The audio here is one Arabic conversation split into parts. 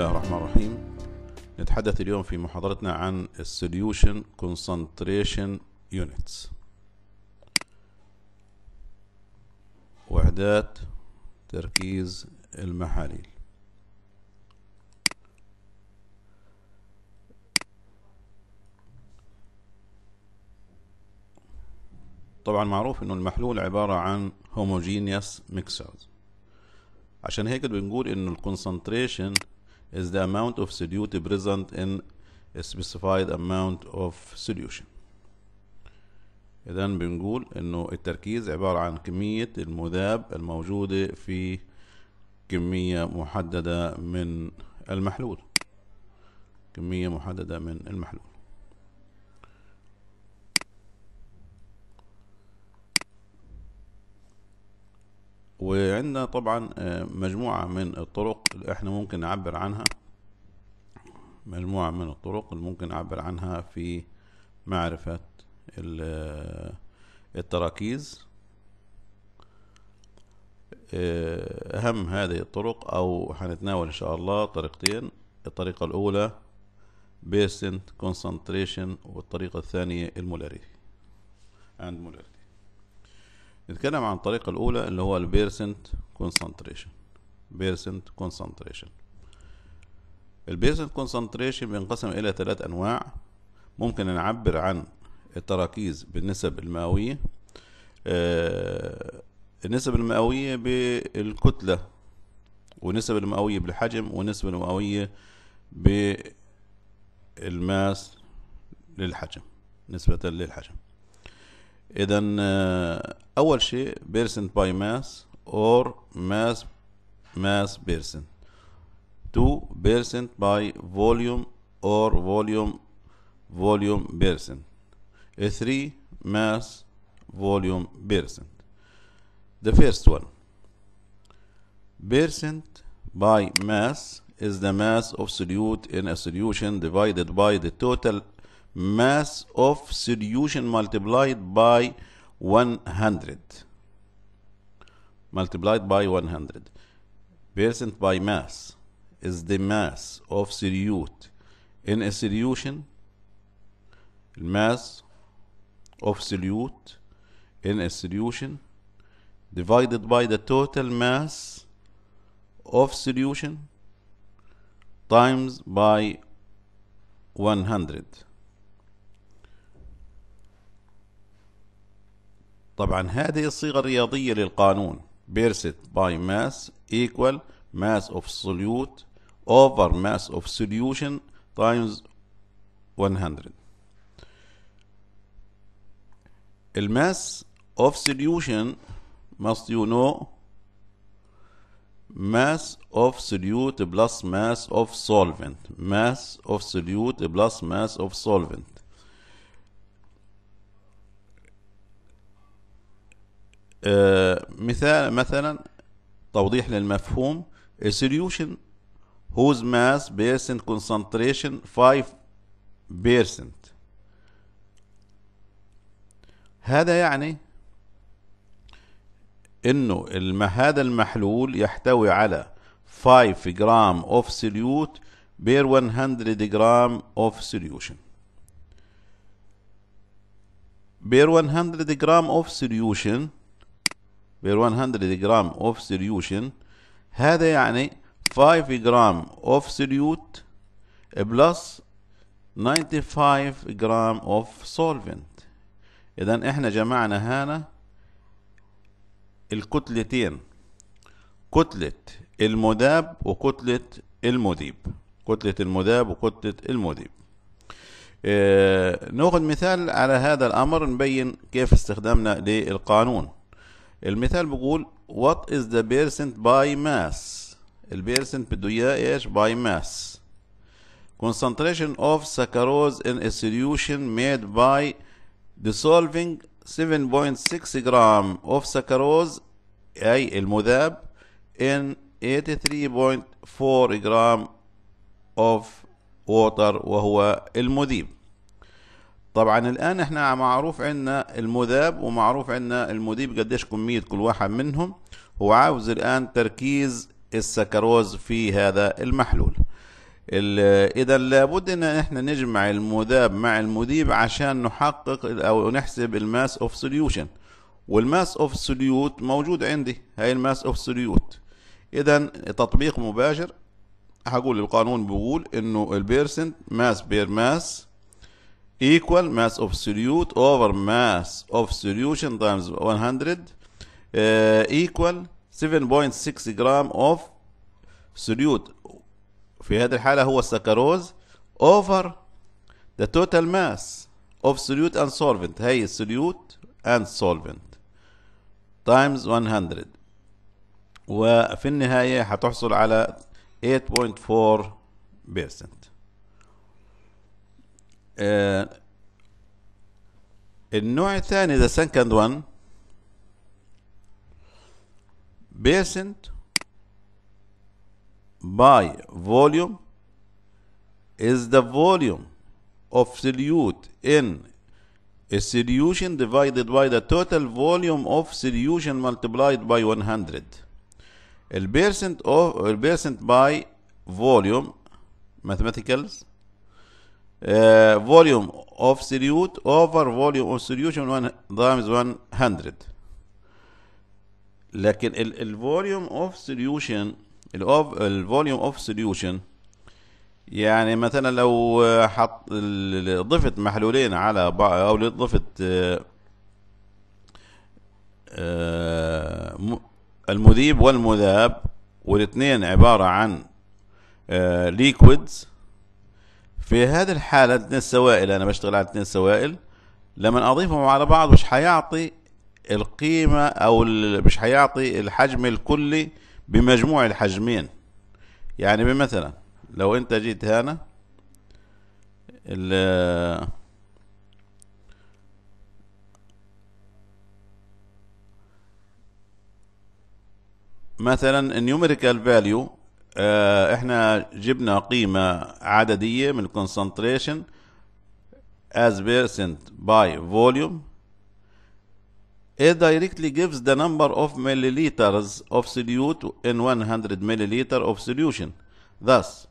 الله الرحمن الرحيم نتحدث اليوم في محاضرتنا عن Solution كونسنتريشن يونتس وحدات تركيز المحاليل طبعا معروف انه المحلول عبارة عن homogeneous mixers عشان هيك بنقول انه الكونسنتريشن is the amount of solute present in a specified amount of solution إذن بنقول إنه التركيز عبارة عن كمية المذاب الموجودة في كمية محددة من المحلول كمية محددة من المحلول وعندنا طبعا آه، مجموعة من الطرق اللي احنا ممكن نعبر عنها مجموعة من الطرق اللي ممكن نعبر عنها في معرفة آه، التراكيز آه، أهم هذه الطرق أو هنتناول إن شاء الله طريقتين الطريقة الأولى بيسنت كونسنتريشن والطريقة الثانية المولاري اند مولاري نتكلم عن الطريقة الأولى اللي هو البيرسنت كونسنتريشن بيرسنت كونسنتريشن البيرسنت كونسنتريشن بينقسم إلى ثلاث أنواع ممكن نعبر عن التراكيز بالنسب المئوية آه النسب المئوية بالكتلة والنسب المئوية بالحجم ونسب المئوية بالماس للحجم نسبة للحجم اذا اول شيء percent باي ماس اور ماس ماس بيرسنت 2 by باي فوليوم اور فوليوم فوليوم بيرسنت 3 mass volume percent. The first one, percent by mass is the mass of solute in a solution divided by the total mass of solution multiplied by 100 multiplied by 100 percent by mass is the mass of solute in a solution mass of solute in a solution divided by the total mass of solution times by 100 طبعا هذه الصيغة الرياضية للقانون بيرسيت باي ماس ايكوال ماس اوف سوليوت اوفر ماس اوف سوليوشن تايمز 100 الماس اوف سوليوشن must you know mass of solute plus mass of solvent mass of solute plus mass of solvent آه، مثال مثلا توضيح للمفهوم a solution whose mass percent concentration 5 هذا يعني انه الم... هذا المحلول يحتوي على 5 جرام اوف سوليوت بير 100 جرام اوف سوليوشن بير 100 جرام اوف سوليوشن بير 100 جرام of solution هذا يعني 5 جرام of solute plus 95 جرام of solvent اذا احنا جمعنا هنا الكتلتين كتلة المذاب وكتلة المذيب كتلة المذاب وكتلة المذيب آه ناخذ مثال على هذا الامر نبين كيف استخدمنا للقانون المثال بيقول what is the percent by mass البيرسنت بده اياه ايش by mass concentration of saccharose in a solution made by dissolving 7.6 جرام of saccharose أي المذاب in 83.4 جرام of water وهو المذيب طبعا الآن احنا معروف عندنا المذاب ومعروف عندنا المذيب قديش كمية كل واحد منهم وعاوز الآن تركيز السكروز في هذا المحلول إذا لابد إن احنا نجمع المذاب مع المذيب عشان نحقق أو نحسب الماس أوف سوليوشن والماس أوف سوليوت موجود عندي هاي الماس أوف سوليوت إذا تطبيق مباشر هقول القانون بيقول إنه البيرسنت ماس بير ماس equal mass of solute over mass of solution times 100 uh, equal 7.6 جرام of solute في هذه الحالة هو السكروز over the total mass of solute and solvent هي solute and solvent times 100 وفي النهاية هتحصل على 8.4% النوع الثاني the second one by volume is the volume of solute in a solution divided by the total volume of solution multiplied by 100 percent of percent by volume mathematicals Uh, volume of solute over volume of solution 1 100 لكن الفوليوم اوف سوليوشن الفوليوم اوف سوليوشن يعني مثلا لو آه، حط ضفت محلولين على بعض او ضفت آه، آه، المذيب والمذاب والاثنين عبارة عن ليكويدز في هذه الحالة اثنين سوائل أنا بشتغل على اثنين سوائل لما أضيفهم على بعض مش هيعطي القيمة أو مش هيعطي الحجم الكلي بمجموع الحجمين يعني بمثلا لو أنت جيت هنا مثلا numerical value احنا جبنا قيمة عددية من concentration as percent by volume it directly gives the number of milliliters of solute in 100 milliliter of solution thus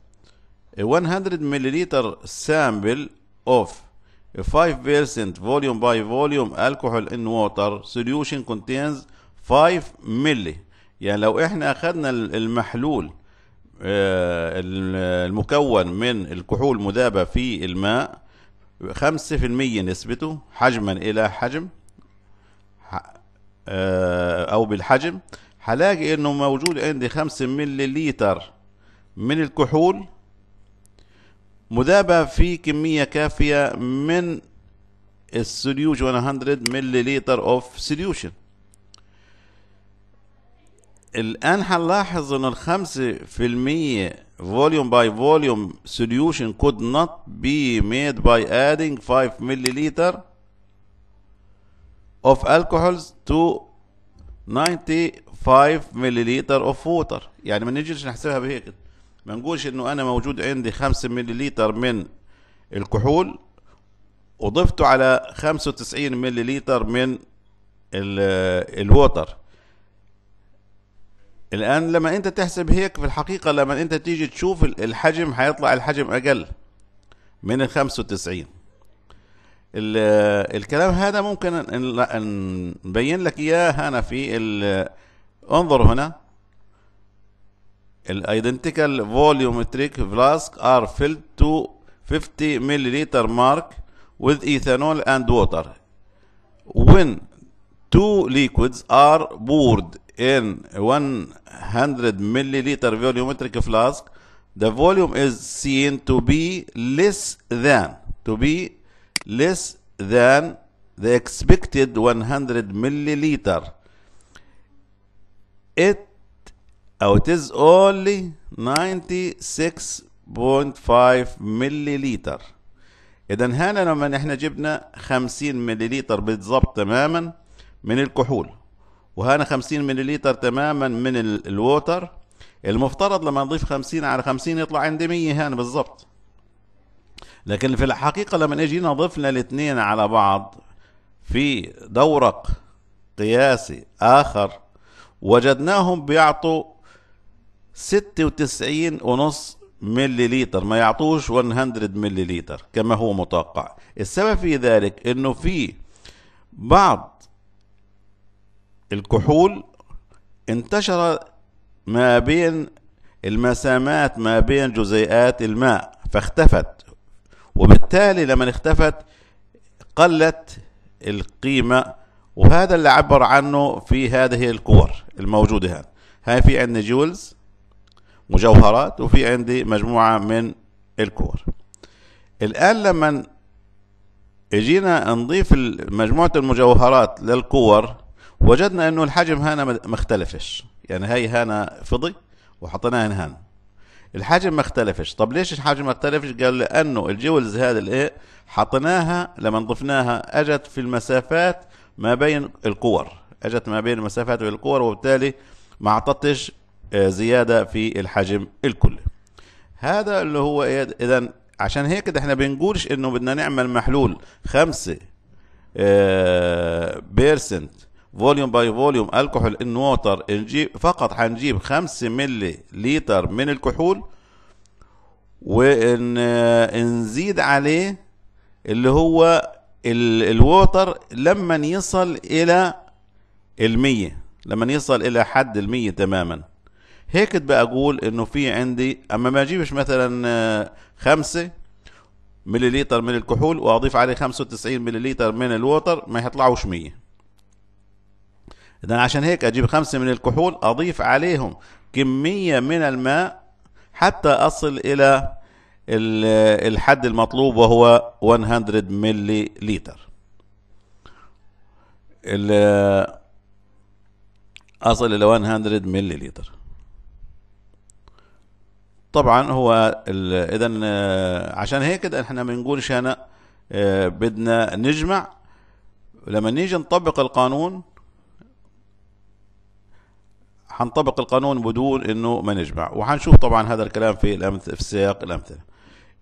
a 100 milliliter sample of a 5% volume by volume alcohol in water solution contains 5 milli يعني لو احنا اخدنا المحلول آه، المكون من الكحول مذابة في الماء خمسة في المية نسبته حجما إلى حجم آه، أو بالحجم هلاقي إنه موجود عندي خمسة ملليتر من الكحول مذابة في كمية كافية من السوليوشن 100 ملليتر اوف سوليوشن الآن هنلاحظ إن الخمسة في المية فوليوم باي فوليوم سوليوشن كود نوت بي ميد باي ادينج 5 ملي لتر اوف alcohols تو 95 ملي لتر اوف ووتر يعني ما نجيش نحسبها بهيك ما نقولش انه انا موجود عندي 5 ملي لتر من الكحول وضفته على 95 ملي لتر من الووتر الآن لما أنت تحسب هيك في الحقيقة لما أنت تيجي تشوف الحجم حيطلع الحجم أقل من ال 95 الكلام هذا ممكن أن نبين لك إياه أنا في انظر هنا الايدنتيكال فوليومتريك فلاسك ار filled to 50 milliliter mark with ethanol and water when two liquids are poured in 100 milliliter volumetric flask, the volume is seen to be less than to be less than the expected 100 milliliter. It Oh, it is only 96.5 milliliter اذا هنا لما احنا جبنا 50 مللتر بالضبط تماما من الكحول وهنا 50 مللتر تماما من الووتر المفترض لما نضيف 50 على 50 يطلع عندي 100 هنا بالظبط لكن في الحقيقة لما نجي نضيفنا الاثنين على بعض في دورق قياسي آخر وجدناهم بيعطوا 96 ونص ملليلتر ما يعطوش 100 ملليلتر كما هو متوقع السبب في ذلك انه في بعض الكحول انتشر ما بين المسامات ما بين جزيئات الماء فاختفت وبالتالي لما اختفت قلت القيمة وهذا اللي عبر عنه في هذه الكور الموجودة هان هاي في عندنا جولز مجوهرات وفي عندي مجموعة من الكور الآن لما اجينا نضيف مجموعة المجوهرات للكور وجدنا انه الحجم هنا ما اختلفش يعني هي هنا فضي وحطيناها هنا الحجم ما اختلفش طب ليش الحجم ما اختلفش قال لانه الجولز هذه الايه حطيناها لما ضفناها اجت في المسافات ما بين القور اجت ما بين المسافات والقور وبالتالي ما اعطتش آه، زياده في الحجم الكلي هذا اللي هو إيه؟ اذا عشان هيك ده احنا بنقولش انه بدنا نعمل محلول خمسة بيرسنت آه، فوليوم باي فوليوم الكحول ان ووتر نجيب فقط هنجيب 5 ملي لتر من الكحول وان نزيد عليه اللي هو الووتر لما يصل الى المية لما يصل الى حد المية تماما هيك بقى اقول انه في عندي اما ما اجيبش مثلا آه، خمسة مليليتر من الكحول واضيف عليه 95 مليليتر من الووتر ما يطلعوش 100 إذا عشان هيك أجيب خمسة من الكحول أضيف عليهم كمية من الماء حتى أصل إلى الحد المطلوب وهو 100 ملي لتر أصل إلى 100 ملي لتر طبعا هو إذا آه، عشان هيك إذا إحنا بنقولش هنا آه، بدنا نجمع لما نيجي نطبق القانون حنطبق القانون بدون انه ما نجمع وحنشوف طبعا هذا الكلام في الامثله في سياق الامثله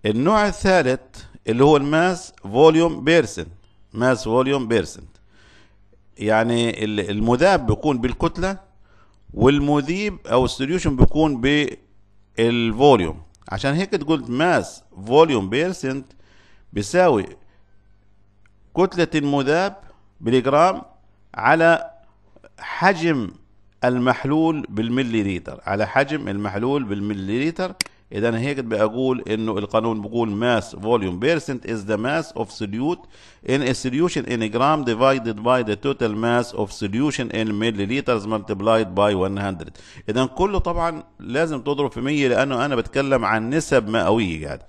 النوع الثالث اللي هو الماس فوليوم بيرسنت ماس فوليوم بيرسنت يعني المذاب بيكون بالكتله والمذيب او السوليوشن بيكون بالفوليوم عشان هيك تقول ماس فوليوم بيرسنت بيساوي كتله المذاب بالجرام على حجم المحلول بالمليليتر على حجم المحلول بالمليليتر اذا هيك بقول انه القانون بقول ماس فوليوم بيرسنت از ذا ماس اوف سوليوت in a solution in a gram divided by the total mass of solution in milliliters multiplied by 100 اذا كله طبعا لازم تضرب في 100 لانه انا بتكلم عن نسب مئويه قاعد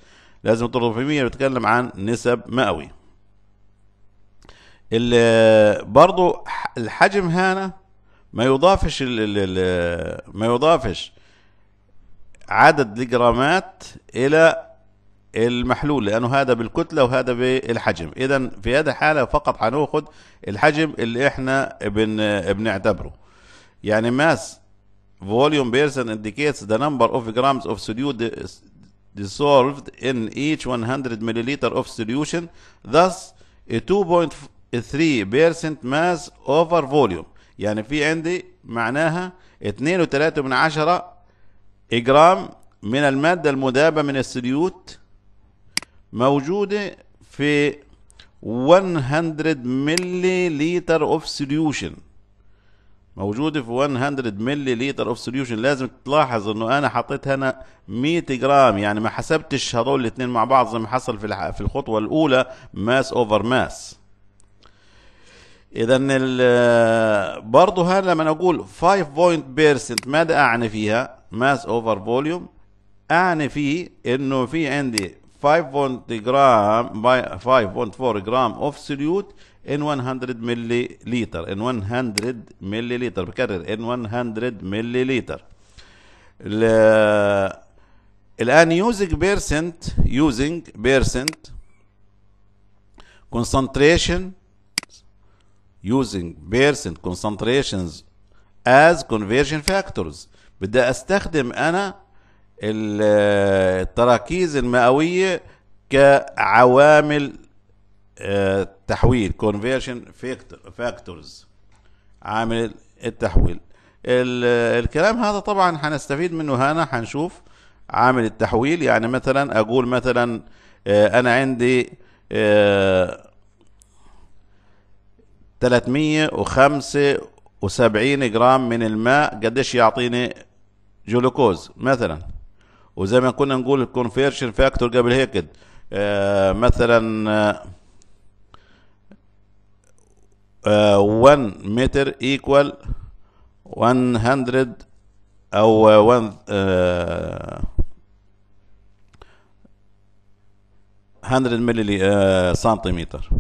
لازم تضرب في 100 بتكلم عن نسب مئوي برضه الحجم هنا ما يضافش الـ الـ ما يضافش عدد الجرامات الى المحلول لانه هذا بالكتله وهذا بالحجم اذا في هذه الحاله فقط هناخد الحجم اللي احنا بن بنعتبره يعني ماس فوليوم بيرسن indicates the number of grams of solute dissolved in each 100 milliliter of solution thus a 2.3% mass over volume يعني في عندي معناها اتنين وتلاتة من عشرة إجرام من المادة المذابة من السليوت موجودة في 100 ملي لتر اوف سوليوشن موجودة في 100 ملي لتر اوف سوليوشن لازم تلاحظ انه انا حطيت هنا 100 جرام يعني ما حسبتش هذول الاثنين مع بعض زي ما حصل في في الخطوة الاولى ماس اوفر ماس اذا برضه هذا لما نقول 5.0% ماذا اعني فيها ماس اوفر فوليوم اعني فيه انه في عندي 5.4 جرام 5.4 جرام اوف سوليوت ان 100 ملي لتر ان 100 ملي لتر بكرر ان 100 ملي لتر الان يوزنج بيرسنت يوزنج بيرسنت كونسنتريشن using percent concentrations as conversion factors بدي استخدم انا التراكيز المئويه كعوامل آه، تحويل conversion factors عامل التحويل الكلام هذا طبعا حنستفيد منه هنا حنشوف عامل التحويل يعني مثلا اقول مثلا آه، انا عندي آه، 375 جرام من الماء قديش يعطيني جلوكوز مثلا وزي ما كنا نقول الكونفيرشن فاكتور قبل هيك آه مثلا 1 آه متر ايكوال 100 او 1 100 ملي سنتيمتر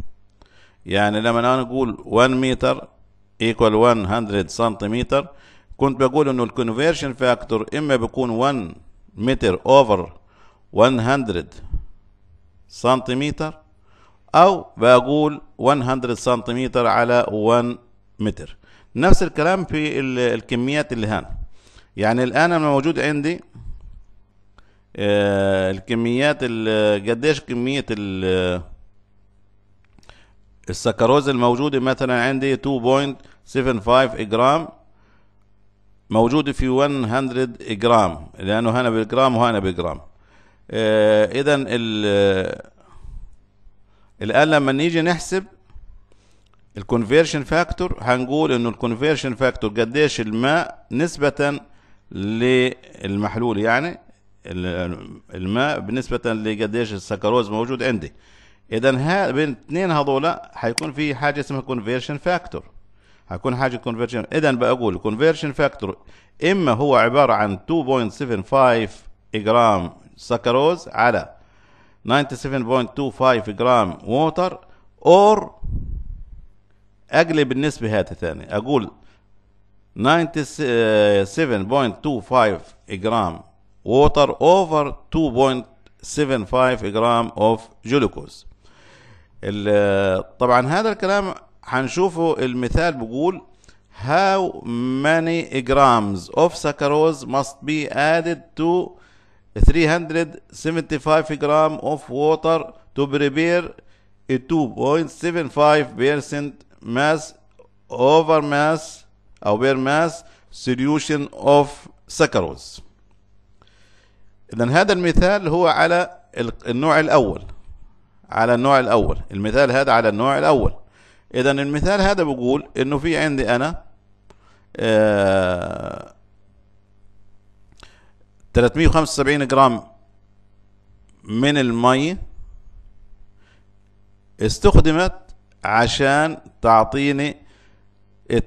يعني لما انا اقول 1 متر ايكوال 100 سنتيمتر كنت بقول انه الكونفرشن فاكتور اما بيكون 1 متر اوفر 100 سنتيمتر او بقول 100 سنتيمتر على 1 متر نفس الكلام في الكميات اللي هنا يعني الان انا موجود عندي آه الكميات قديش كميه ال السكروز الموجودة مثلا عندي 2.75 جرام موجودة في 100 جرام لأنه هنا بالجرام وهنا بالجرام آه إذا الآن لما نيجي نحسب الكونفيرشن فاكتور هنقول إنه الكونفيرشن فاكتور قديش الماء نسبة للمحلول يعني الماء بنسبة لقديش السكروز موجود عندي اذا ها بين اثنين هذولا حيكون في حاجه اسمها كونفيرشن فاكتور حيكون حاجه كونفيرجن اذا بقول كونفيرشن فاكتور اما هو عباره عن 2.75 جرام سكروز على 97.25 جرام ووتر اور اقلب النسبه هذه ثاني اقول 97.25 جرام ووتر اوفر 2.75 جرام اوف جلوكوز طبعا هذا الكلام هنشوفه المثال بيقول how many grams of saccharose must be added to 375 gram of water to prepare a 2.75% mass over mass أو per mass solution of saccharose إذا هذا المثال هو على النوع الأول على النوع الأول المثال هذا على النوع الأول إذا المثال هذا بيقول إنه في عندي أنا آه 375 جرام من المي استخدمت عشان تعطيني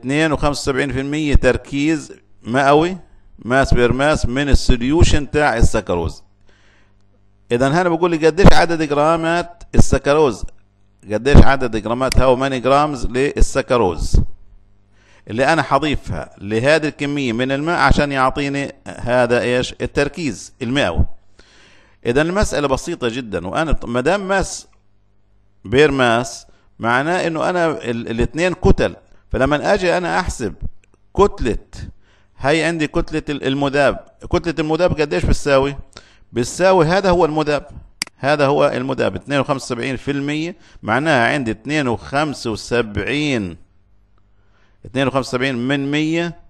72% تركيز مئوي ماس بير ماس من السوليوشن تاع السكروز اذا هنا بقول لي قديش عدد جرامات السكروز قديش عدد جرامات هاو ماني جرامز للسكروز اللي انا حضيفها لهذه الكميه من الماء عشان يعطيني هذا ايش التركيز المئوي اذا المساله بسيطه جدا وانا ما دام ماس بير ماس معناه انه انا الاثنين كتل فلما اجي انا احسب كتله هي عندي كتله المذاب كتله المذاب قديش بتساوي بتساوي هذا هو المذاب هذا هو المذاب 72% معناها عندي 72 72 من 100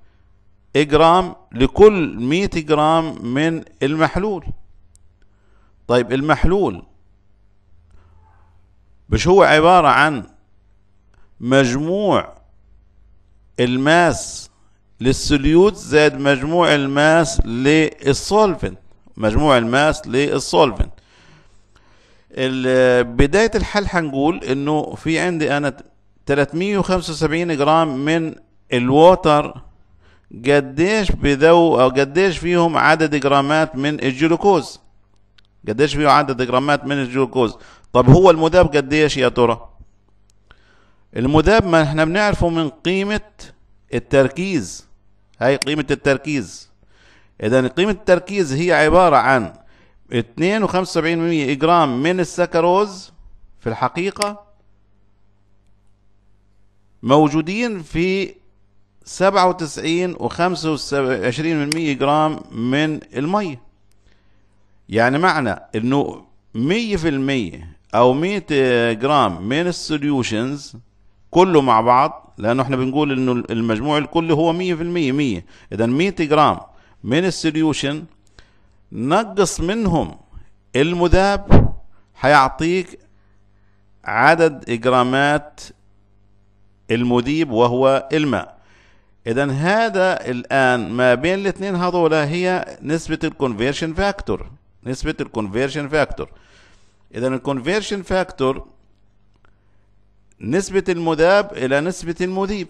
جرام لكل 100 جرام من المحلول طيب المحلول مش هو عبارة عن مجموع الماس للسوليوت زائد مجموع الماس للسولفنت مجموع الماس للسولفنت بداية الحل هنقول انه في عندي انا 375 جرام من الووتر قديش بذو او قديش فيهم عدد جرامات من الجلوكوز قديش فيه عدد جرامات من الجلوكوز طب هو المذاب قديش يا ترى المذاب ما احنا بنعرفه من قيمة التركيز هاي قيمة التركيز إذا قيمة التركيز هي عبارة عن 2.75 جرام من السكروز في الحقيقة موجودين في 97 جرام من المي يعني معنى انه 100% او 100 جرام من السوليوشنز كله مع بعض لانه احنا بنقول انه المجموع الكلي هو 100% 100 اذا 100 جرام من السوليوشن نقص منهم المذاب حيعطيك عدد جرامات المذيب وهو الماء اذا هذا الان ما بين الاثنين هذول هي نسبة الكونفيرشن فاكتور نسبة الكونفيرشن فاكتور اذا الكونفيرشن فاكتور نسبة المذاب الى نسبة المذيب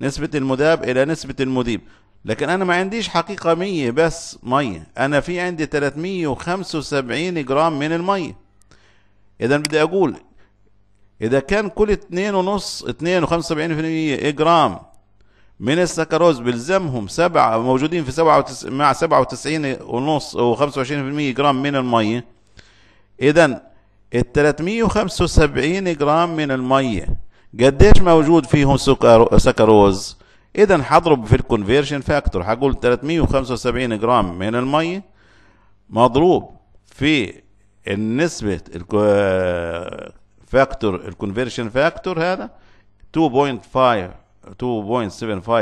نسبة المذاب الى نسبة المذيب لكن انا ما عنديش حقيقه 100 بس ميه انا في عندي 375 جرام من الميه اذا بدي اقول اذا كان كل اتنين ونص اتنين وخمسة وسبعين في المية جرام من السكروز بلزمهم سبعة موجودين في سبعة وتس... مع سبعة وتسعين ونص وخمسة وعشرين في المية جرام من المية اذا ال 375 جرام من المية قديش موجود فيهم سكر... سكروز اذا هضرب في الكونفيرجن فاكتور هقول 375 جرام من الميه مضروب في النسبة فاكتور الكونفرشن فاكتور هذا 2.5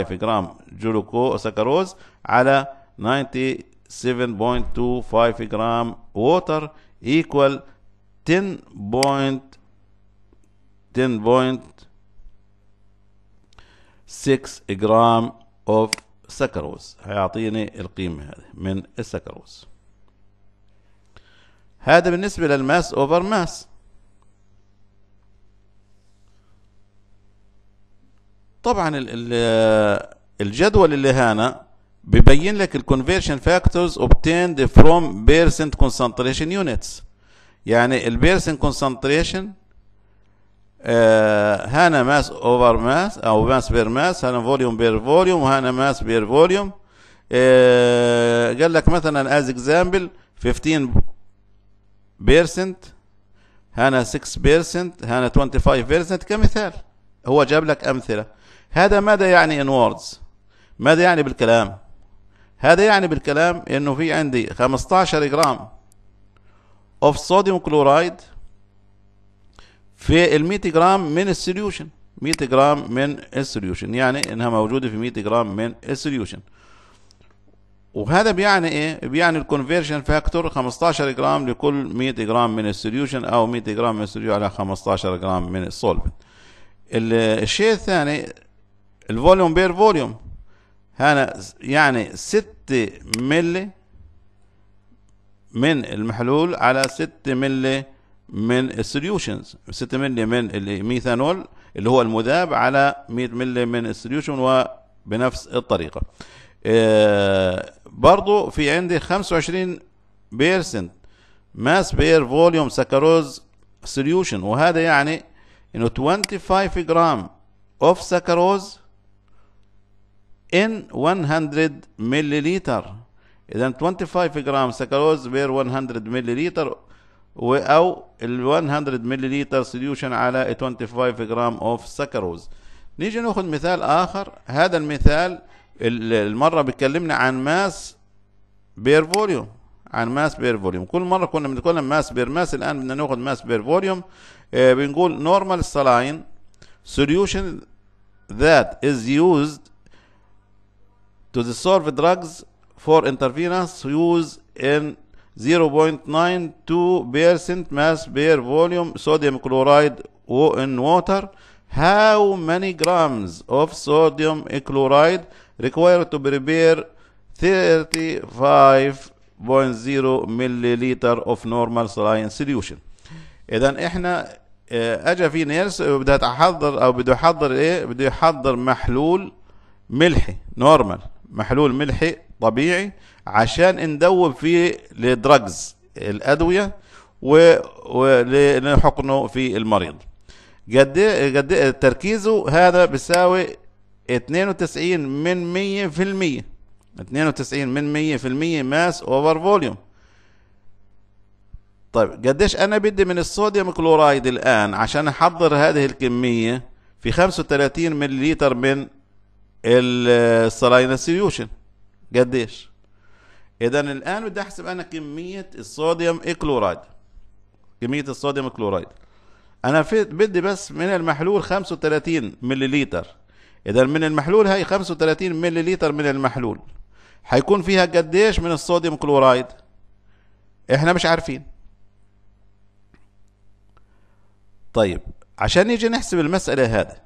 2.75 جرام جلوكو سكروز على 97.25 جرام ووتر equal 10 point 10 point 6 جرام اوف سكروز هيعطيني القيمة هذه من السكروز هذا بالنسبة للماس اوفر ماس طبعا الجدول اللي هنا ببين لك الكونفيرشن فاكتورز obtained from percent concentration units يعني البيرسنت كونسنتريشن هنا آه، ماس اوفر ماس او ماس بير ماس هنا فوليوم بير فوليوم وهنا ماس بير فوليوم قال لك مثلا از اكزامبل 15 بيرسنت هنا 6 بيرسنت هنا 25 بيرسنت كمثال هو جاب لك امثله هذا ماذا يعني ان ووردز ماذا يعني بالكلام هذا يعني بالكلام انه في عندي 15 جرام اوف صوديوم كلورايد في ال 100 جرام من السوليوشن 100 جرام من السوليوشن يعني انها موجوده في 100 جرام من السوليوشن وهذا بيعني ايه بيعني الكونفرجن فاكتور 15 جرام لكل 100 جرام من السوليوشن او 100 جرام من السوليوشن على 15 جرام من السولفنت الشيء الثاني الفوليوم بير فوليوم هنا يعني 6 ملي من المحلول على 6 ملي من السوليوشنز 6 مللي من الميثانول اللي هو المذاب على 100 مللي من السوليوشن وبنفس الطريقه آه، برضو في عندي 25 بيرسنت ماس بير فوليوم سكروز سوليوشن وهذا يعني انه 25 جرام اوف سكروز ان 100 مللي اذا 25 جرام سكروز بير 100 مللي او ال 100 لتر سوليوشن على 25 جرام اوف سكروز نيجي ناخد مثال اخر هذا المثال المره بيتكلمنا عن ماس بير فوليوم عن ماس بير فوليوم كل مره كنا بنتكلم ماس بير ماس الان بدنا ناخد ماس بير فوليوم آه بنقول نورمال saline solution that is used to dissolve drugs for interference use in 0.92% mass per volume sodium chloride in water how many grams of sodium chloride required to prepare 35.0 milliliter of normal saline solution اذا احنا أجا في نيرس بدها تحضر او بده يحضر ايه بده يحضر محلول ملحي نورمال محلول ملحي طبيعي عشان ندوب فيه لدرجز الادويه ولحقنه في المريض قد قد تركيزه هذا بيساوي 92 من 100% 92 من 100% ماس اوفر فوليوم طيب قديش انا بدي من الصوديوم كلورايد الان عشان احضر هذه الكميه في 35 ملل من السلاينة سيوشن قديش اذا الان بدي احسب انا كميه الصوديوم كلورايد كميه الصوديوم كلورايد انا بدي بس من المحلول 35 ملليتر اذا من المحلول هاي 35 ملليتر من المحلول حيكون فيها قديش من الصوديوم كلورايد احنا مش عارفين طيب عشان نيجي نحسب المسألة هذا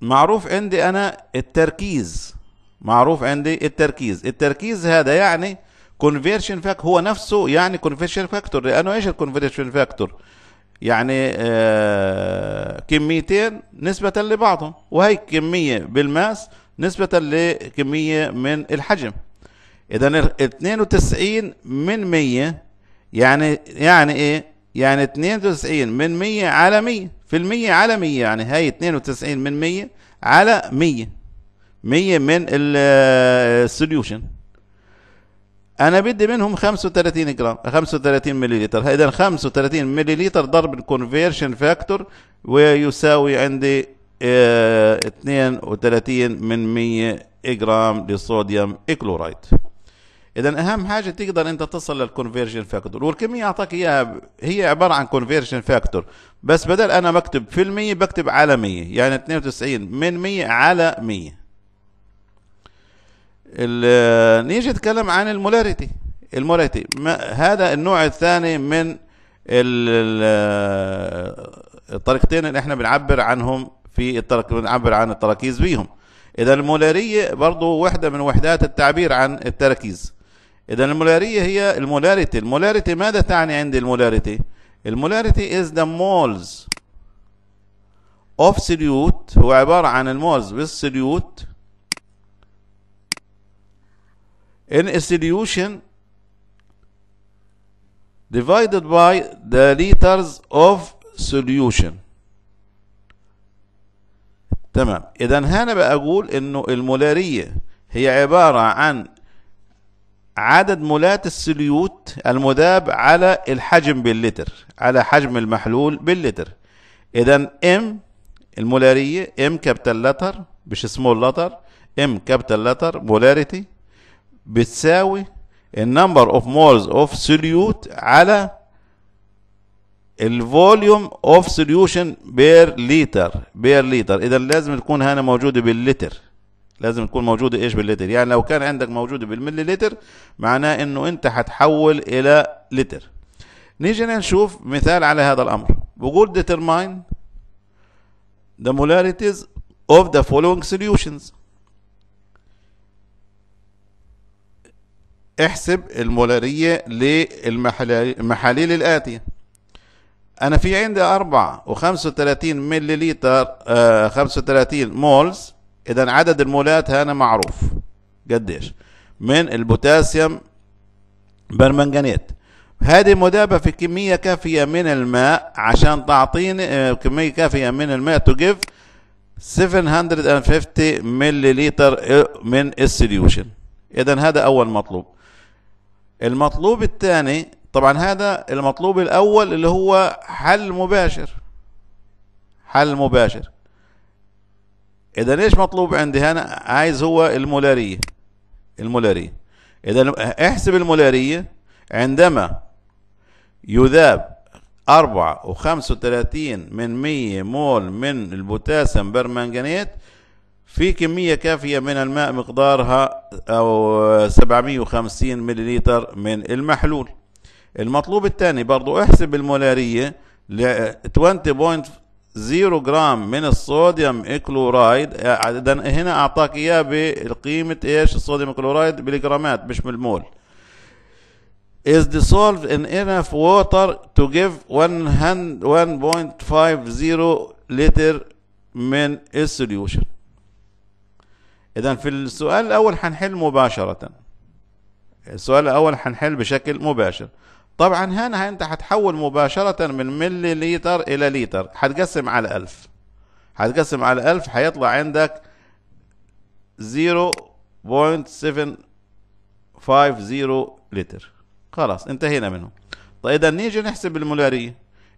معروف عندي أنا التركيز معروف عندي التركيز التركيز هذا يعني كونفيرشن فاكتور هو نفسه يعني كونفيرشن فاكتور لانه ايش الكونفيرشن فاكتور يعني آه كميتين نسبة لبعضهم وهي كمية بالماس نسبة لكمية من الحجم اذا 92 من 100 يعني يعني ايه يعني 92 من 100 على 100 في المية على 100 يعني هي 92 من 100 على 100 100 من السوليوشن آه، انا بدي منهم 35 جرام 35 مليلتر اذا 35 مليلتر ضرب الكونفيرشن فاكتور ويساوي عندي 32 آه، من 100 جرام للصوديوم كلورايد اذا اهم حاجه تقدر انت تصل للكونفيرجن فاكتور والكميه اعطاك اياها هي عباره عن كونفيرجن فاكتور بس بدل انا بكتب في المية بكتب على 100 يعني 92 من 100 على 100 نيجي نتكلم عن المولاريتي المولاريتي هذا النوع الثاني من الطريقتين اللي احنا بنعبر عنهم في الترك بنعبر عن التراكيز بيهم اذا المولاريه برضه وحده من وحدات التعبير عن التركيز اذا المولاريه هي المولاريتي المولاريتي ماذا تعني عندي المولاريتي المولاريتي از ذا مولز اوف سوليوت هو عباره عن المولز بالسوليوت in solution divided by the liters of solution تمام اذا هنا بقول انه المولاريه هي عباره عن عدد مولات السليوت المذاب على الحجم باللتر على حجم المحلول باللتر اذا ام المولاريه ام كابيتال لتر مش سمول لتر ام كابيتال لتر مولاريتي بتساوي النمبر اوف مولز اوف سوليوت على الفوليوم اوف سوليوشن بير لتر بير لتر اذا لازم تكون هنا موجوده باللتر لازم تكون موجوده ايش باللتر يعني لو كان عندك موجوده بالملي لتر معناه انه انت هتحول الى لتر نيجي نشوف مثال على هذا الامر بقول determine the molarities of the following solutions احسب المولارية للمحاليل الآتية أنا في عندي أربعة وخمسة وثلاثين مليليتر لتر آه خمسة وثلاثين مولز إذا عدد المولات هنا معروف قديش من البوتاسيوم برمنجانيت هذه مذابة في كمية كافية من الماء عشان تعطيني آه، كمية كافية من الماء تجيب 750 مليليتر من السليوشن إذا هذا أول مطلوب المطلوب الثاني طبعا هذا المطلوب الأول اللي هو حل مباشر حل مباشر إذا ايش مطلوب عندي هنا عايز هو المولارية المولارية إذا احسب المولارية عندما يذاب أربعة وخمسة وثلاثين من مية مول من البوتاسيوم برمنجانيت في كمية كافية من الماء مقدارها أو 750 مليلتر من المحلول المطلوب الثاني برضو احسب المولارية ل 20.0 جرام من الصوديوم كلورايد هنا أعطاك إياه بقيمة إيش الصوديوم كلورايد بالجرامات مش بالمول is dissolved in enough water to give 1.50 لتر من السوليوشن اذا في السؤال الاول حنحل مباشره السؤال الاول حنحل بشكل مباشر طبعا هنا انت حتحول مباشرة من ملي لتر الى لتر حتقسم على الف حتقسم على الف حيطلع عندك 0.750 لتر خلاص انتهينا منه طيب اذا نيجي نحسب المولارية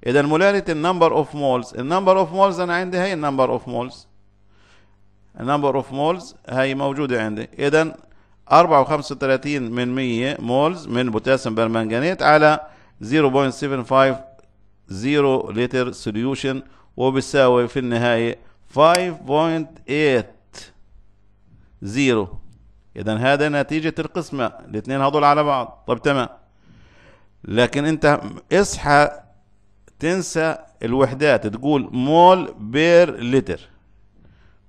اذا مولارية النمبر اوف مولز النمبر اوف مولز انا عندي هي النمبر اوف مولز number of moles هاي موجودة عندي إذا أربعة وخمسة وثلاثين من مية مولز من بوتاسيوم برمنجانيت على 0.750 لتر سوليوشن وبيساوي في النهاية 5.80 إذا هذا نتيجة القسمة الاتنين هدول على بعض طب تمام لكن أنت اصحى تنسى الوحدات تقول مول بير لتر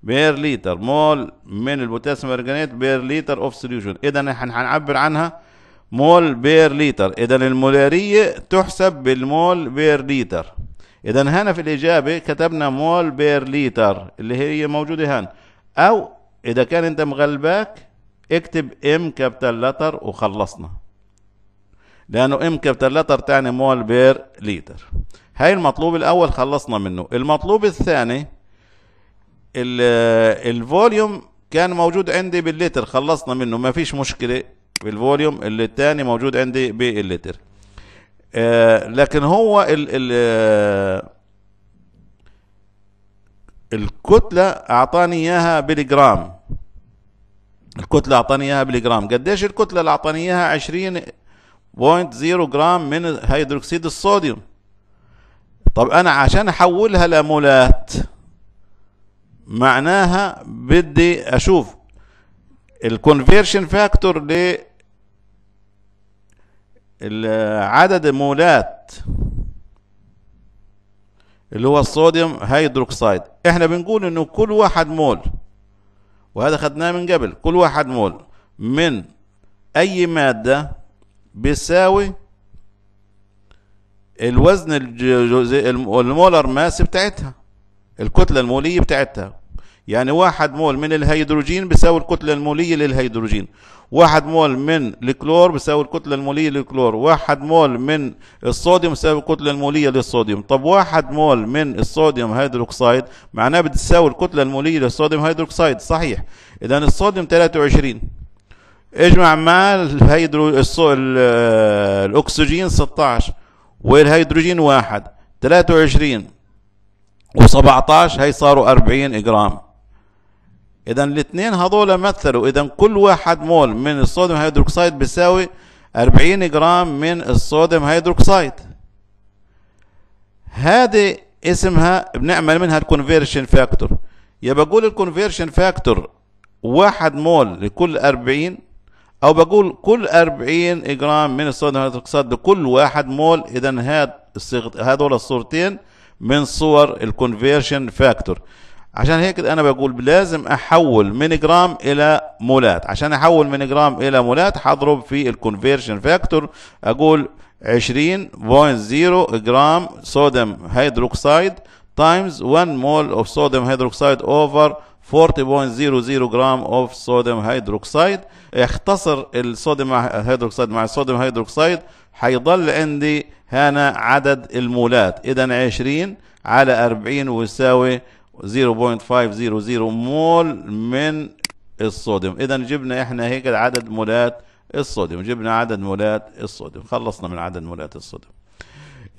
بير لتر مول من البوتاسيوم ارجانيت بير لتر اوف سوليوشن اذا احنا هنعبر عنها مول بير لتر اذا المولاريه تحسب بالمول بير لتر اذا هنا في الاجابه كتبنا مول بير لتر اللي هي موجوده هنا او اذا كان انت مغلباك اكتب ام كابيتال لتر وخلصنا لانه ام كابيتال لتر تعني مول بير لتر هاي المطلوب الاول خلصنا منه المطلوب الثاني آه، الفوليوم كان موجود عندي باللتر خلصنا منه ما فيش مشكلة بالفوليوم اللي الثاني موجود عندي باللتر آه لكن هو ال ال آه، الكتلة أعطاني إياها بالجرام الكتلة أعطاني إياها بالجرام قديش الكتلة اللي أعطاني إياها عشرين بوينت زيرو جرام من هيدروكسيد الصوديوم طب أنا عشان أحولها لمولات معناها بدي اشوف الكونفيرشن فاكتور ل عدد مولات اللي هو الصوديوم هيدروكسيد احنا بنقول انه كل واحد مول وهذا خدناه من قبل كل واحد مول من اي ماده بيساوي الوزن المولر ماس بتاعتها الكتلة المولية بتاعتها يعني واحد مول من الهيدروجين بيساوي الكتلة المولية للهيدروجين واحد مول من الكلور بيساوي الكتلة المولية للكلور واحد مول من الصوديوم بيساوي الكتلة المولية للصوديوم طب واحد مول من الصوديوم هيدروكسيد معناه بتساوي الكتلة المولية للصوديوم هيدروكسيد صحيح اذا الصوديوم 23 اجمع مع الهيدرو الاكسجين 16 والهيدروجين واحد 23 و17 هي صاروا 40 جرام اذا الاثنين هذول مثلوا اذا كل واحد مول من الصوديوم هيدروكسيد بيساوي 40 جرام من الصوديوم هيدروكسيد هذه اسمها بنعمل منها الكونفيرشن فاكتور يا بقول الكونفيرشن فاكتور واحد مول لكل 40 او بقول كل 40 جرام من الصوديوم هيدروكسيد لكل واحد مول اذا هاد هذول الصورتين من صور الكونفيرشن فاكتور عشان هيك انا بقول لازم احول من جرام الى مولات عشان احول من جرام الى مولات هضرب في الكونفيرشن فاكتور اقول 20.0 جرام صوديوم هيدروكسيد تايمز 1 مول اوف صوديوم هيدروكسيد اوفر 40.00 جرام اوف صوديوم هيدروكسيد اختصر الصوديوم هيدروكسيد مع الصوديوم هيدروكسيد هيضل عندي هنا عدد المولات إذا 20 على 40 ويساوي 0.500 مول من الصوديوم إذا جبنا إحنا هيك عدد مولات الصوديوم جبنا عدد مولات الصوديوم خلصنا من عدد مولات الصوديوم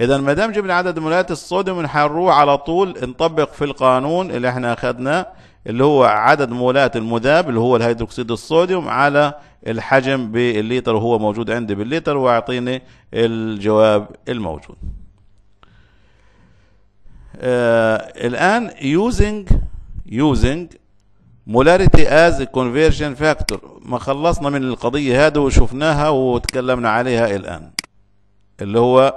اذا ما دام جبنا عدد مولات الصوديوم هنروح على طول نطبق في القانون اللي احنا اخذناه اللي هو عدد مولات المذاب اللي هو الهيدروكسيد الصوديوم على الحجم بالليتر وهو موجود عندي بالليتر واعطيني الجواب الموجود آه الان يوزنج يوزنج مولاريتي از كونفيرجن فاكتور ما خلصنا من القضيه هذه وشفناها وتكلمنا عليها الان اللي هو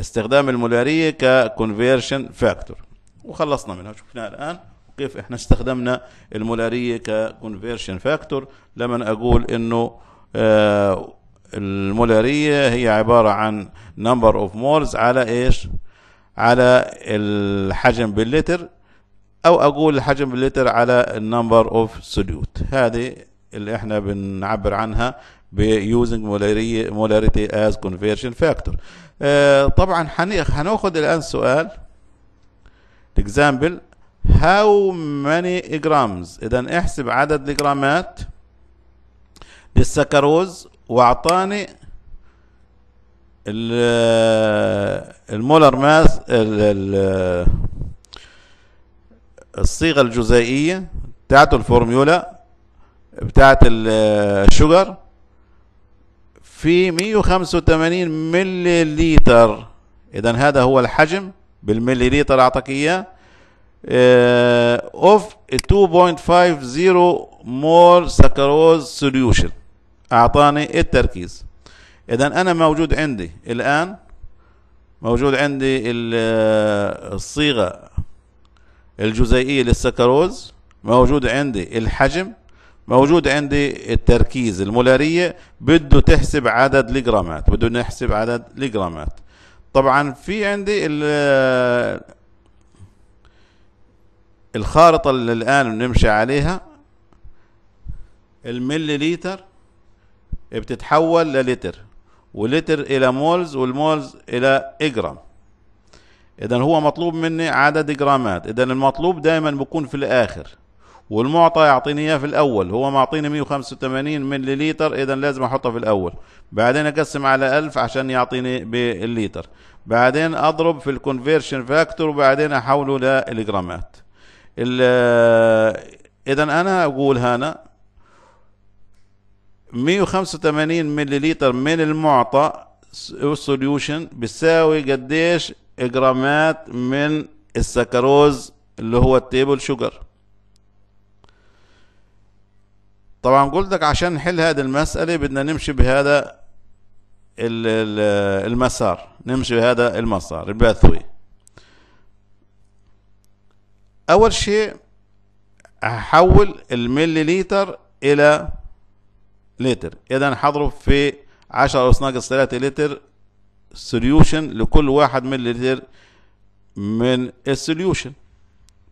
استخدام المولارية ككونفيرشن فاكتور وخلصنا منها شفناها الآن كيف احنا استخدمنا المولارية ككونفيرشن فاكتور لما أقول إنه آه، المولارية هي عبارة عن number of moles على ايش على الحجم باللتر او اقول الحجم باللتر على النمبر اوف سوليوت هذه اللي احنا بنعبر عنها بيوزنج مولاريتي از كونفيرشن فاكتور آه، طبعا هنأخذ الآن سؤال example how many grams إذا احسب عدد الجرامات للسكروز واعطاني المولر ماس الصيغة الجزيئية بتاعته الفورميولا بتاعت الشجر في 185 ملي لتر اذا هذا هو الحجم بالملي لتر اعطاك اياه اوف 2.50 مول سكروز سوليوشن اعطاني التركيز اذا انا موجود عندي الان موجود عندي آه، الصيغه الجزيئيه للسكروز موجود عندي الحجم موجود عندي التركيز المولارية بده تحسب عدد الجرامات بده نحسب عدد الجرامات طبعا في عندي الخارطة اللي الآن بنمشي عليها المليليتر بتتحول للتر ولتر إلى مولز والمولز إلى إجرام إذا هو مطلوب مني عدد جرامات إذا المطلوب دائما بكون في الآخر والمعطى يعطيني اياه في الاول هو معطيني 185 ملي لتر اذا لازم احطها في الاول بعدين اقسم على 1000 عشان يعطيني بالليتر بعدين اضرب في الكونفيرشن فاكتور وبعدين احوله للجرامات اذا انا اقول هنا 185 ملي لتر من المعطى السوليوشن بيساوي قديش جرامات من السكروز اللي هو التيبل شوجر طبعا لك عشان نحل هذه المسألة بدنا نمشي بهذا المسار نمشي بهذا المسار الباثوي أول شيء أحول الملي لتر إلى لتر إذا هضرب في عشرة أس ناقص ثلاثة لتر سوليوشن لكل واحد ملي لتر من السوليوشن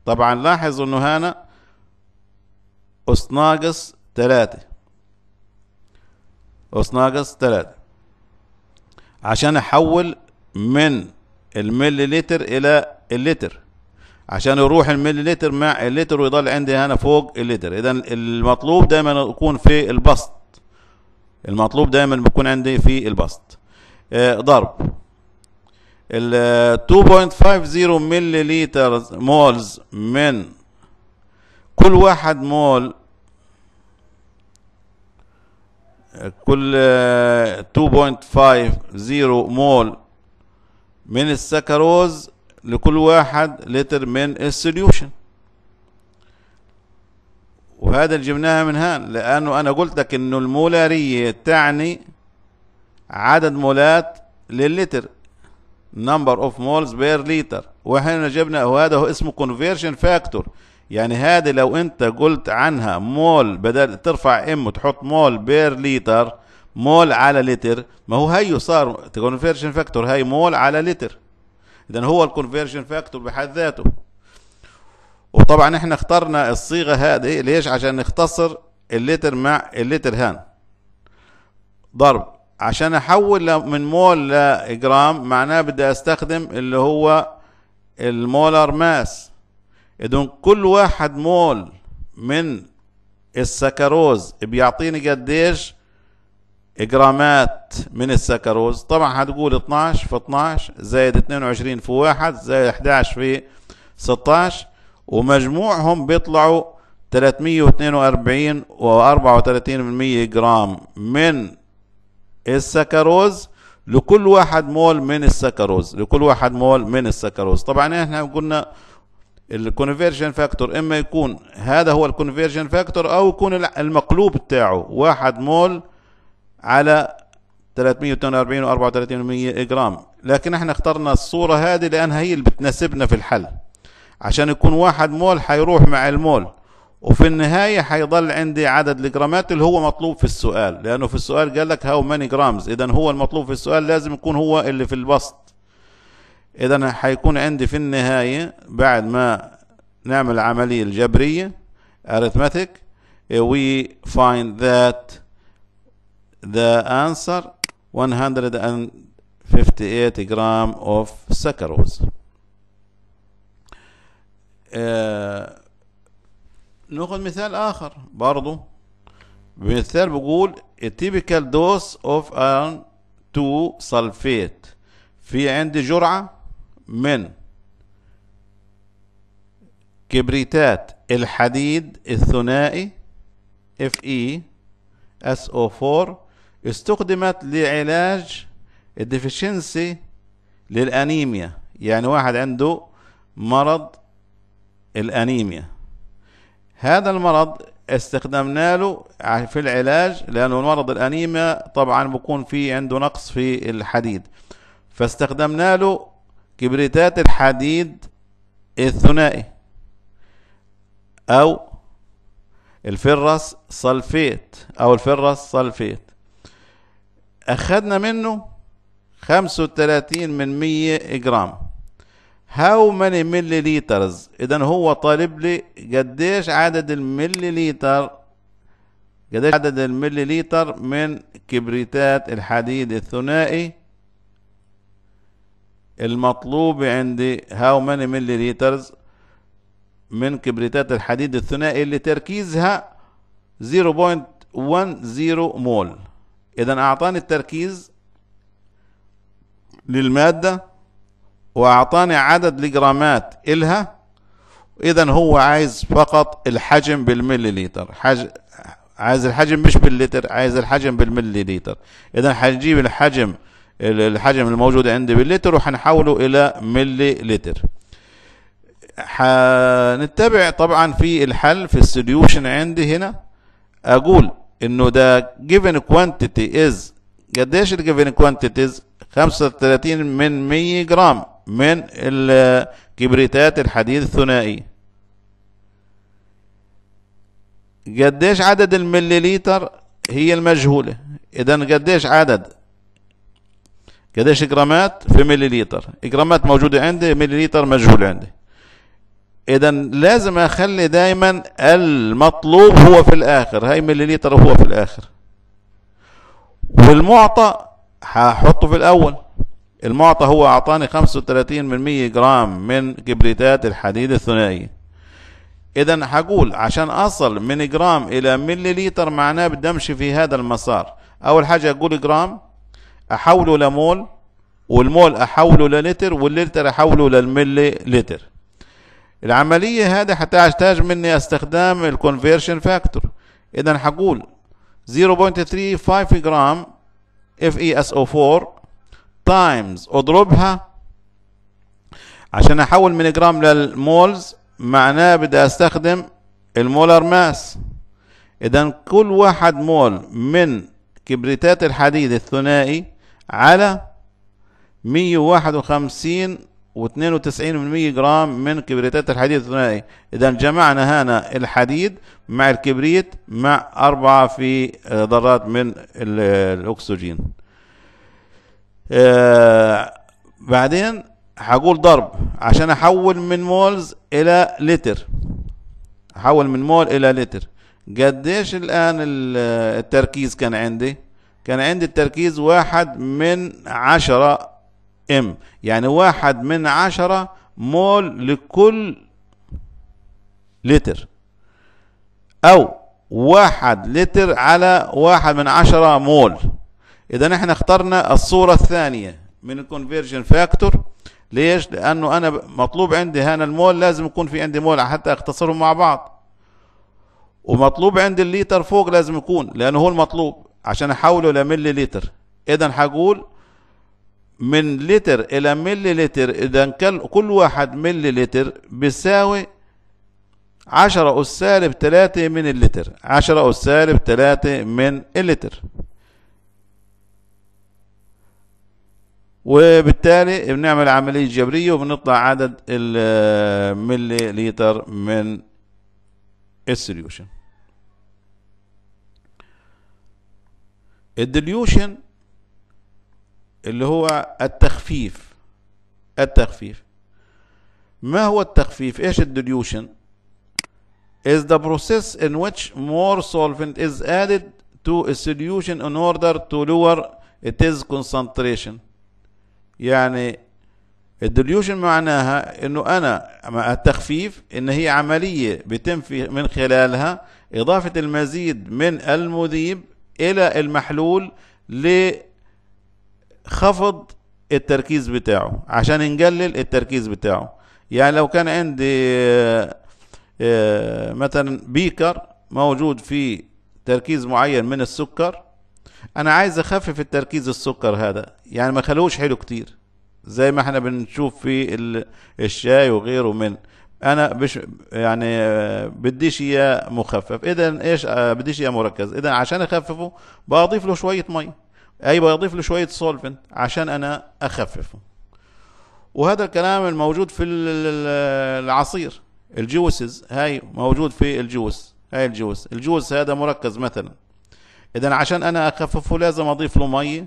طبعا لاحظ إنه هنا أس ناقص 3 أس ناقص 3 عشان أحول من الملي لتر إلى اللتر عشان يروح الملي لتر مع اللتر ويضل عندي هنا فوق اللتر إذا المطلوب دايما يكون في البسط المطلوب دايما بيكون عندي في البسط آه، ضرب ال 2.50 ملي لتر مولز من كل واحد مول كل 2.50 آه، مول من السكروز لكل واحد لتر من السوليوشن وهذا اللي جبناها من هان لانه انا قلت لك انه المولاريه تعني عدد مولات لللتر نمبر اوف مولز بير لتر واحنا جبنا وهذا هو اسمه كونفيرشن فاكتور يعني هذه لو انت قلت عنها مول بدل ترفع ام وتحط مول بير لتر مول على لتر ما هو هيو صار كونفيرجن فاكتور هاي مول على لتر اذا هو الكونفيرجن فاكتور بحد ذاته وطبعا احنا اخترنا الصيغه هذه ليش عشان نختصر اللتر مع اللتر هان ضرب عشان احول من مول لجرام معناه بدي استخدم اللي هو المولر ماس إذن كل واحد مول من السكروز بيعطيني قديش جرامات من السكروز طبعا هتقول 12 في 12 زائد 22 في 1 زائد 11 في 16 ومجموعهم بيطلعوا 342 و34% جرام من السكروز لكل واحد مول من السكروز لكل واحد مول من السكروز طبعا احنا قلنا الكونفيرجن فاكتور اما يكون هذا هو الكونفيرجن فاكتور او يكون المقلوب بتاعه واحد مول على 342 و 34 جرام لكن احنا اخترنا الصورة هذه لانها هي اللي بتناسبنا في الحل عشان يكون واحد مول حيروح مع المول وفي النهاية حيظل عندي عدد الجرامات اللي هو مطلوب في السؤال لأنه في السؤال قال لك هاو ماني جرامز إذا هو المطلوب في السؤال لازم يكون هو اللي في البسط إذا هيكون عندي في النهاية بعد ما نعمل العملية الجبرية arithmetic uh, we find that the answer 158 gram of sucrose uh, ناخذ مثال آخر برضو مثال بيقول a typical dose of iron 2 sulfate في عندي جرعة من كبريتات الحديد الثنائي Fe SO4 استخدمت لعلاج الديفيشنسي للأنيميا يعني واحد عنده مرض الأنيميا هذا المرض استخدمنا له في العلاج لأنه المرض الأنيميا طبعا بكون في عنده نقص في الحديد فاستخدمنا له كبريتات الحديد الثنائي أو الفرس صلفيت أو الفرس صلفيت أخذنا منه خمسة وتلاتين من مية جرام هاو ماني ملي ليترز إذا هو طالب لي قديش عدد الملي ليتر قديش عدد الملي ليتر من كبريتات الحديد الثنائي المطلوب عندي هاو ماني ملي ليترز من كبريتات الحديد الثنائي اللي تركيزها 0.10 مول اذا اعطاني التركيز للمادة واعطاني عدد الجرامات الها اذا هو عايز فقط الحجم بالمليليتر حج... عايز الحجم مش باللتر عايز الحجم بالمليليتر اذا هنجيب الحجم الحجم الموجود عندي باللتر وحنحوله الى ملي لتر هنتبع طبعا في الحل في السوليوشن عندي هنا اقول انه ده given quantity is قديش الجيفن كوانتيتيز 35 من 100 جرام من الكبريتات الحديد الثنائي قديش عدد المليليتر هي المجهولة اذا قديش عدد قداش جرامات في مليليتر جرامات موجودة عندي مليليتر مجهول عندي اذا لازم اخلي دايما المطلوب هو في الاخر هاي مليليتر هو في الاخر والمعطى هحطه في الاول المعطى هو اعطاني 35 من 100 جرام من كبريتات الحديد الثنائي اذا هقول عشان اصل من جرام الى مليليتر معناه بدي امشي في هذا المسار اول حاجه اقول جرام احوله لمول والمول احوله للتر واللتر احوله للملي لتر العملية هذا هتحتاج مني استخدام الكونفيرشن فاكتور اذا هقول 0.35 جرام FeSO4 تايمز اضربها عشان احول من جرام للمولز معناه بدي استخدم المولر ماس اذا كل واحد مول من كبريتات الحديد الثنائي على 151 و92% جرام من كبريتات الحديد الثنائي اذا جمعنا هنا الحديد مع الكبريت مع أربعة في آه، ذرات من الأكسجين آه بعدين هقول ضرب عشان احول من مولز الى لتر احول من مول الى لتر قديش الان التركيز كان عندي كان عندي التركيز واحد من عشرة ام يعني واحد من عشرة مول لكل لتر او واحد لتر على واحد من عشرة مول اذا احنا اخترنا الصورة الثانية من الكونفيرجن فاكتور ليش لانه انا مطلوب عندي هنا المول لازم يكون في عندي مول حتى اختصرهم مع بعض ومطلوب عندي الليتر فوق لازم يكون لانه هو المطلوب عشان احوله الى ملي لتر اذا هقول من لتر الى ملي لتر اذا كل واحد ملي لتر بيساوي عشرة أس سالب تلاتة من اللتر عشرة أس سالب تلاتة من اللتر وبالتالي بنعمل عملية جبرية وبنطلع عدد الملي لتر من السوليوشن الديليوشن اللي هو التخفيف التخفيف ما هو التخفيف ايش الديليوشن is the process in which more solvent is added to a solution in order to lower its concentration يعني الديليوشن معناها انه انا مع التخفيف ان هي عمليه بيتم في من خلالها اضافه المزيد من المذيب الى المحلول لخفض التركيز بتاعه عشان نقلل التركيز بتاعه يعني لو كان عندي آه، آه، مثلا بيكر موجود فيه تركيز معين من السكر انا عايز اخفف التركيز السكر هذا يعني ما خلوش حلو كتير زي ما احنا بنشوف في الشاي وغيره من انا بش يعني آه، بديش اياه مخفف اذا ايش آه، بديش اياه مركز اذا عشان اخففه بضيف له شويه مي اي بضيف له شويه سولفنت عشان انا اخففه وهذا الكلام الموجود في العصير الجوسز هاي موجود في الجوس هاي الجوس الجوس هذا مركز مثلا اذا عشان انا اخففه لازم اضيف له ميه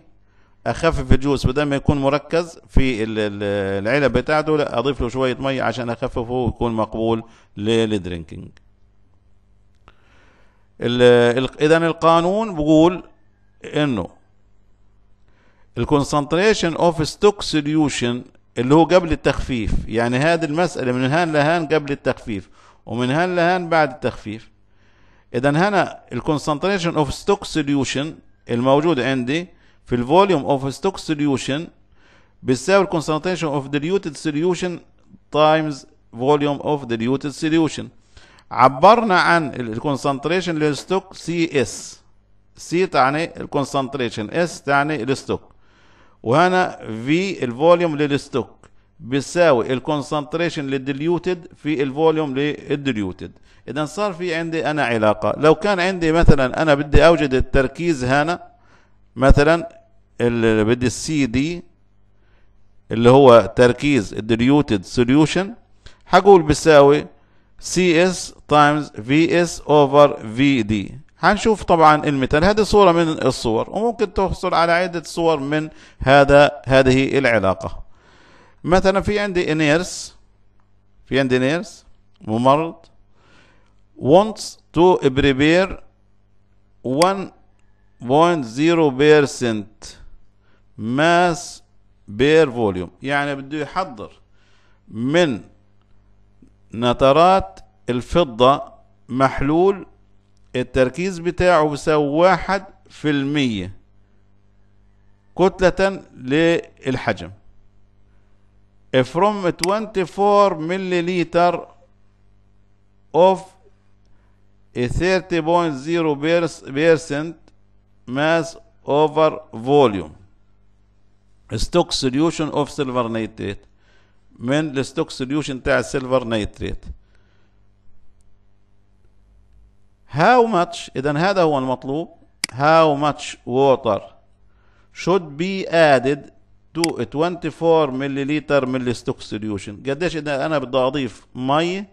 اخفف الجوز بدل ما يكون مركز في العلب بتاعته لا اضيف له شويه ميه عشان اخففه ويكون مقبول للدرينكينج اذا القانون بقول انه الكونسنتريشن اوف ستوك سوليوشن اللي هو قبل التخفيف يعني هذه المساله من هان لهان قبل التخفيف ومن هان لهان بعد التخفيف اذا هنا الكونسنتريشن اوف ستوك سوليوشن الموجود عندي في الفوليوم اوف ستوك سوليوشن بتساوي الكونسنتريشن اوف ديليوتد سوليوشن تايمز فوليوم اوف ديليوتد سوليوشن عبرنا عن الكونسنتريشن للستوك سي اس سي تعني الكونسنتريشن اس تعني الستوك وهنا في الفوليوم للستوك بيساوي الكونسنتريشن للديليوتد في الفوليوم للديليوتد اذا صار في عندي انا علاقه لو كان عندي مثلا انا بدي اوجد التركيز هنا مثلا اللي بدي السي دي اللي هو تركيز الديليوتد سوليوشن هقول بيساوي سي اس تايمز في اس اوفر في دي هنشوف طبعا المثال هذه صورة من الصور وممكن تحصل على عدة صور من هذا هذه العلاقة مثلا في عندي انيرس في عندي انيرس ممرض wants to prepare 1.0% ماس بير فوليوم يعني بده يحضر من نترات الفضة محلول التركيز بتاعه بيساوي واحد في المية كتلة للحجم from 24 مليليتر of 30.0 percent mass over volume ستوك سوليوشن اوف سيلفر نيتريت من الستوك سوليوشن تاع السيلفر نيتريت هاو ماتش اذا هذا هو المطلوب هاو ماتش ووتر should be added to 24 مللتر من الستوك سوليوشن قديش اذا انا بدي اضيف مي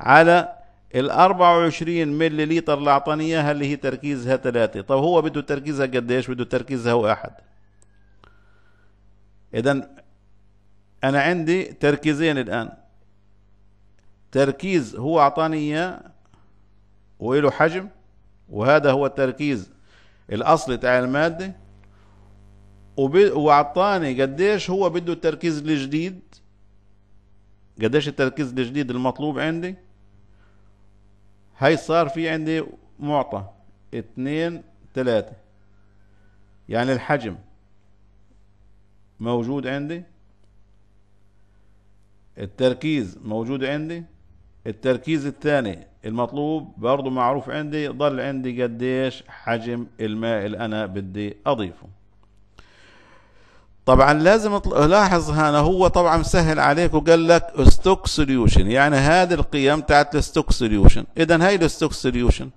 على ال 24 مللتر اللي اعطاني اياها اللي هي تركيزها ثلاثه طب هو بده تركيزها قديش بده تركيزها واحد اذا انا عندي تركيزين الان تركيز هو اعطاني اياه وله حجم وهذا هو التركيز الاصلي تاع الماده واعطاني قديش هو بده التركيز الجديد قديش التركيز الجديد المطلوب عندي هاي صار في عندي معطى اتنين تلاتة يعني الحجم موجود عندي التركيز موجود عندي التركيز الثاني المطلوب برضو معروف عندي ضل عندي قديش حجم الماء اللي انا بدي اضيفه طبعا لازم الاحظ هنا هو طبعا سهل عليك وقال لك ستوك سوليوشن يعني هذه القيم تاعت الستوك سوليوشن اذا هاي الستوك سوليوشن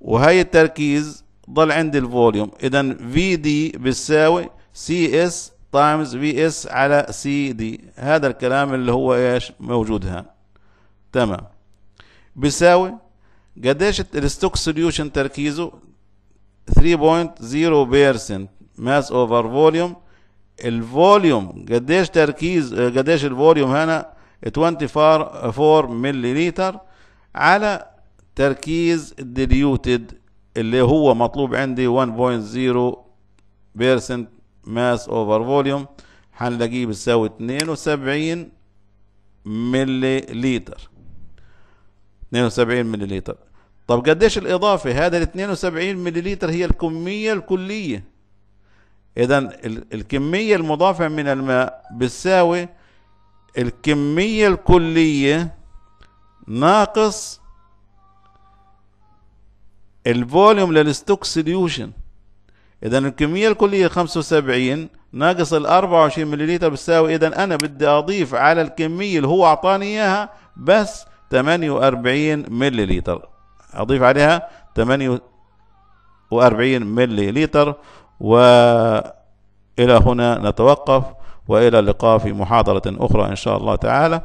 وهي التركيز ضل عندي الفوليوم اذا في دي بتساوي سي اس تايمز في اس على سي دي هذا الكلام اللي هو ايش موجود هنا تمام بيساوي قديش الستوك سوليوشن تركيزه 3.0% ماس اوفر فوليوم الفوليوم قديش تركيز قديش الفوليوم هنا 24 مليليتر على تركيز ديليوتد اللي هو مطلوب عندي 1.0% ماس اوفر فوليوم هنلاقيه بيساوي 72 ملي لتر 72 ملي لتر طب قديش الاضافه هذا ال 72 ملي لتر هي الكميه الكليه اذا الكميه المضافه من الماء بتساوي الكميه الكليه ناقص الفوليوم للستوك سوليوشن اذا الكميه الكليه 75 ناقص ال 24 مللتر بتساوي اذا انا بدي اضيف على الكميه اللي هو اعطاني اياها بس 48 ملليلتر اضيف عليها 48 و والى هنا نتوقف والى اللقاء في محاضره اخرى ان شاء الله تعالى